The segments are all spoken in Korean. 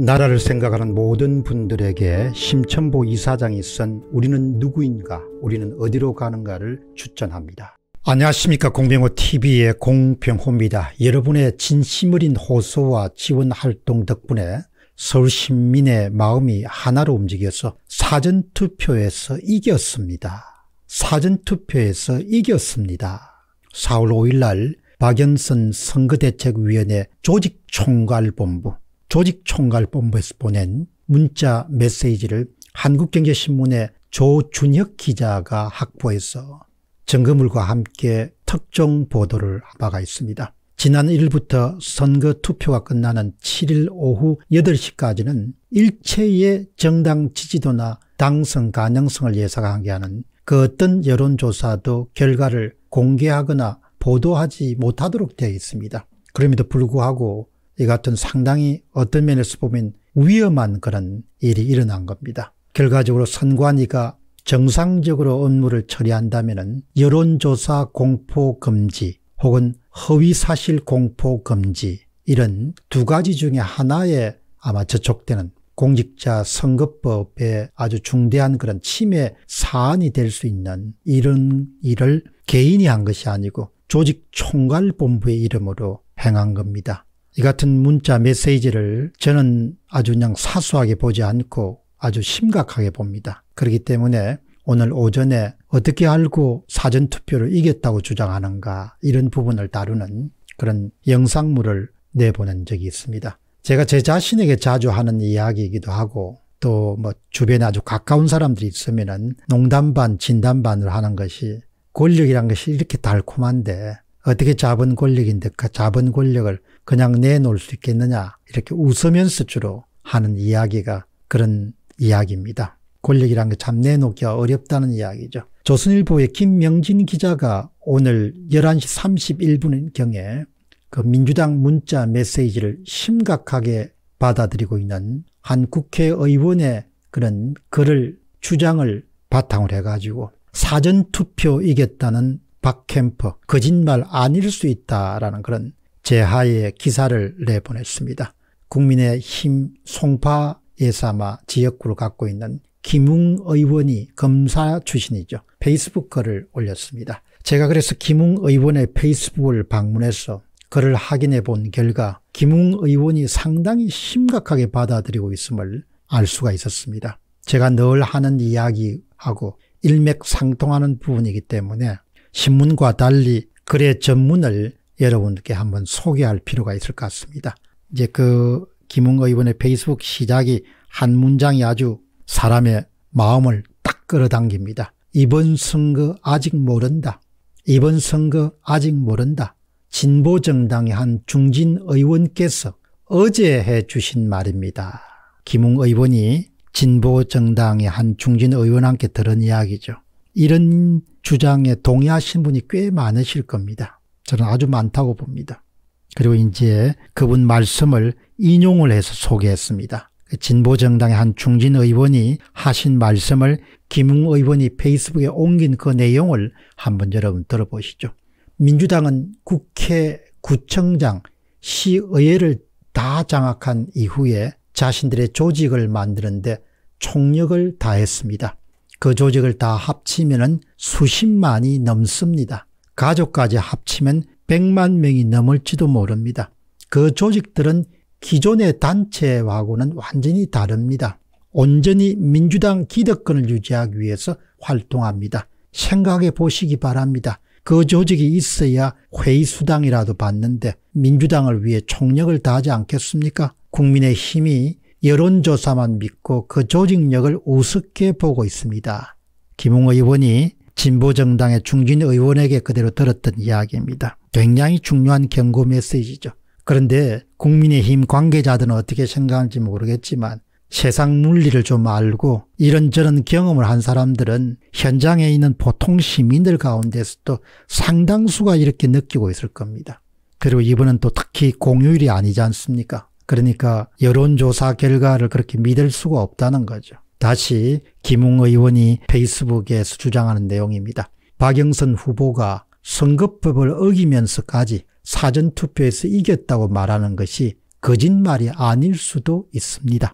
나라를 생각하는 모든 분들에게 심천보 이사장이 쓴 우리는 누구인가 우리는 어디로 가는가를 추천합니다. 안녕하십니까 공병호TV의 공병호입니다. 여러분의 진심 어린 호소와 지원 활동 덕분에 서울 시민의 마음이 하나로 움직여서 사전투표에서 이겼습니다. 사전투표에서 이겼습니다. 4월 5일날 박연선 선거대책위원회 조직총괄본부 조직총괄본부에서 보낸 문자 메시지를 한국경제신문의 조준혁 기자가 확보해서 증거물과 함께 특종 보도를 한 바가 있습니다. 지난 1일부터 선거 투표가 끝나는 7일 오후 8시까지는 일체의 정당 지지도나 당선 가능성을 예상하게 하는 그 어떤 여론조사도 결과를 공개하거나 보도하지 못하도록 되어 있습니다. 그럼에도 불구하고 이 같은 상당히 어떤 면에서 보면 위험한 그런 일이 일어난 겁니다. 결과적으로 선관위가 정상적으로 업무를 처리한다면 여론조사 공포 금지 혹은 허위사실 공포 금지 이런 두 가지 중에 하나에 아마 저촉되는 공직자 선거법에 아주 중대한 그런 침해 사안이 될 수 있는 이런 일을 개인이 한 것이 아니고 조직 총괄본부의 이름으로 행한 겁니다. 이 같은 문자 메시지를 저는 아주 그냥 사소하게 보지 않고 아주 심각하게 봅니다. 그렇기 때문에 오늘 오전에 어떻게 알고 사전투표를 이겼다고 주장하는가 이런 부분을 다루는 그런 영상물을 내보낸 적이 있습니다. 제가 제 자신에게 자주 하는 이야기이기도 하고 또 뭐 주변에 아주 가까운 사람들이 있으면 농담반 진담반을 하는 것이 권력이란 것이 이렇게 달콤한데 어떻게 잡은 권력인데 그 잡은 권력을 그냥 내놓을 수 있겠느냐 이렇게 웃으면서 주로 하는 이야기가 그런 이야기입니다. 권력이란 게 참 내놓기가 어렵다는 이야기죠. 조선일보의 김명진 기자가 오늘 11시 31분경에 그 민주당 문자 메시지를 심각하게 받아들이고 있는 한 국회의원의 그런 글을 주장을 바탕으로 해가지고 사전투표 이겼다는 박캠퍼 거짓말 아닐 수 있다라는 그런 제하의 기사를 내보냈습니다. 국민의힘 송파 예사마 지역구를 갖고 있는 김웅 의원이 검사 출신이죠. 페이스북 글을 올렸습니다. 제가 그래서 김웅 의원의 페이스북을 방문해서 글을 확인해 본 결과 김웅 의원이 상당히 심각하게 받아들이고 있음을 알 수가 있었습니다. 제가 늘 하는 이야기하고 일맥상통하는 부분이기 때문에 신문과 달리 글의 전문을 여러분께 한번 소개할 필요가 있을 것 같습니다. 이제 그 김웅 의원의 페이스북 시작이 한 문장이 아주 사람의 마음을 딱 끌어당깁니다. 이번 선거 아직 모른다. 이번 선거 아직 모른다. 진보정당의 한 중진 의원께서 어제 해주신 말입니다. 김웅 의원이 진보정당의 한 중진 의원한테 들은 이야기죠. 이런 주장에 동의하신 분이 꽤 많으실 겁니다. 저는 아주 많다고 봅니다. 그리고 이제 그분 말씀을 인용을 해서 소개했습니다. 그 진보정당의 한 중진 의원이 하신 말씀을 김웅 의원이 페이스북에 옮긴 그 내용을 한번 여러분 들어보시죠. 민주당은 국회, 구청장, 시의회를 다 장악한 이후에 자신들의 조직을 만드는데 총력을 다했습니다. 그 조직을 다 합치면 수십만이 넘습니다. 가족까지 합치면 백만 명이 넘을지도 모릅니다. 그 조직들은 기존의 단체와는 완전히 다릅니다. 온전히 민주당 기득권을 유지하기 위해서 활동합니다. 생각해 보시기 바랍니다. 그 조직이 있어야 회의수당이라도 받는데 민주당을 위해 총력을 다하지 않겠습니까? 국민의 힘이 여론조사만 믿고 그 조직력을 우습게 보고 있습니다. 김웅 의원이 진보정당의 중진 의원에게 그대로 들었던 이야기입니다. 굉장히 중요한 경고 메시지죠. 그런데 국민의힘 관계자들은 어떻게 생각하는지 모르겠지만 세상 물리를 좀 알고 이런저런 경험을 한 사람들은 현장에 있는 보통 시민들 가운데서도 상당수가 이렇게 느끼고 있을 겁니다. 그리고 이번은 또 특히 공휴일이 아니지 않습니까? 그러니까 여론조사 결과를 그렇게 믿을 수가 없다는 거죠. 다시 김웅 의원이 페이스북에 서 주장하는 내용입니다. 박영선 후보가 선거법을 어기면서까지 사전투표에서 이겼다고 말하는 것이 거짓말이 아닐 수도 있습니다.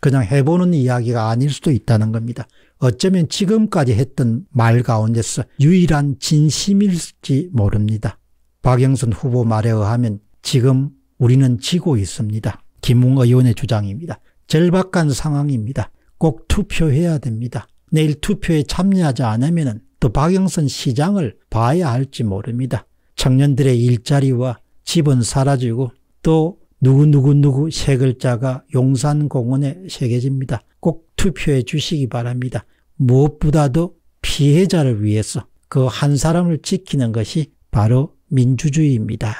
그냥 해보는 이야기가 아닐 수도 있다는 겁니다. 어쩌면 지금까지 했던 말 가운데서 유일한 진심일지 모릅니다. 박영선 후보 말에 의하면 지금 우리는 지고 있습니다. 김웅 의원의 주장입니다. 절박한 상황입니다. 꼭 투표해야 됩니다. 내일 투표에 참여하지 않으면 또 박영선 시장을 봐야 할지 모릅니다. 청년들의 일자리와 집은 사라지고 또 누구누구누구 세 글자가 용산공원에 새겨집니다. 꼭 투표해 주시기 바랍니다. 무엇보다도 피해자를 위해서 그 한 사람을 지키는 것이 바로 민주주의입니다.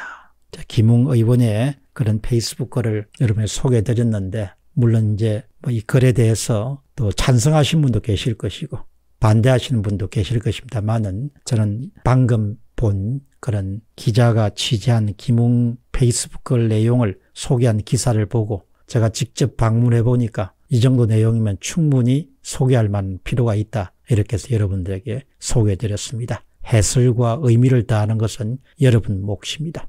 김웅 의원의 그런 페이스북 글을 여러분에 소개해드렸는데 물론 이제 뭐이 글에 대해서 또 찬성하신 분도 계실 것이고 반대하시는 분도 계실 것입니다만은 저는 방금 본 그런 기자가 취재한 김웅 페이스북 글 내용을 소개한 기사를 보고 제가 직접 방문해 보니까 이 정도 내용이면 충분히 소개할 만한 필요가 있다. 이렇게 해서 여러분들에게 소개해 드렸습니다. 해설과 의미를 다하는 것은 여러분 몫입니다.